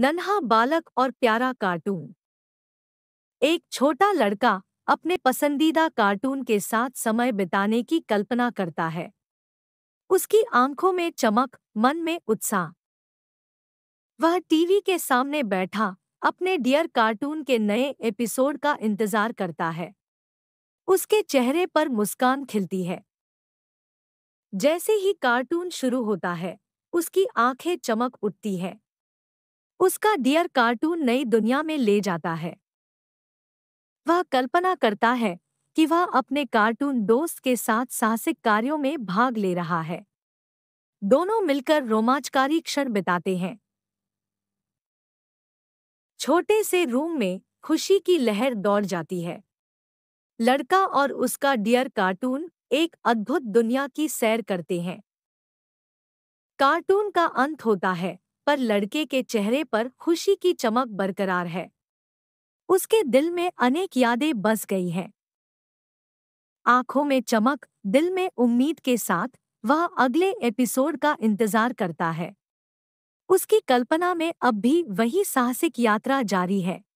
नन्हा बालक और प्यारा कार्टून एक छोटा लड़का अपने पसंदीदा कार्टून के साथ समय बिताने की कल्पना करता है उसकी आंखों में चमक मन में उत्साह वह टीवी के सामने बैठा अपने डियर कार्टून के नए एपिसोड का इंतजार करता है उसके चेहरे पर मुस्कान खिलती है जैसे ही कार्टून शुरू होता है उसकी आंखें चमक उठती है उसका डियर कार्टून नई दुनिया में ले जाता है वह कल्पना करता है कि वह अपने कार्टून दोस्त के साथ साहसिक कार्यों में भाग ले रहा है दोनों मिलकर रोमांचकारी क्षण बिताते हैं छोटे से रूम में खुशी की लहर दौड़ जाती है लड़का और उसका डियर कार्टून एक अद्भुत दुनिया की सैर करते हैं कार्टून का अंत होता है पर लड़के के चेहरे पर खुशी की चमक बरकरार है उसके दिल में अनेक यादें बस गई हैं आंखों में चमक दिल में उम्मीद के साथ वह अगले एपिसोड का इंतजार करता है उसकी कल्पना में अब भी वही साहसिक यात्रा जारी है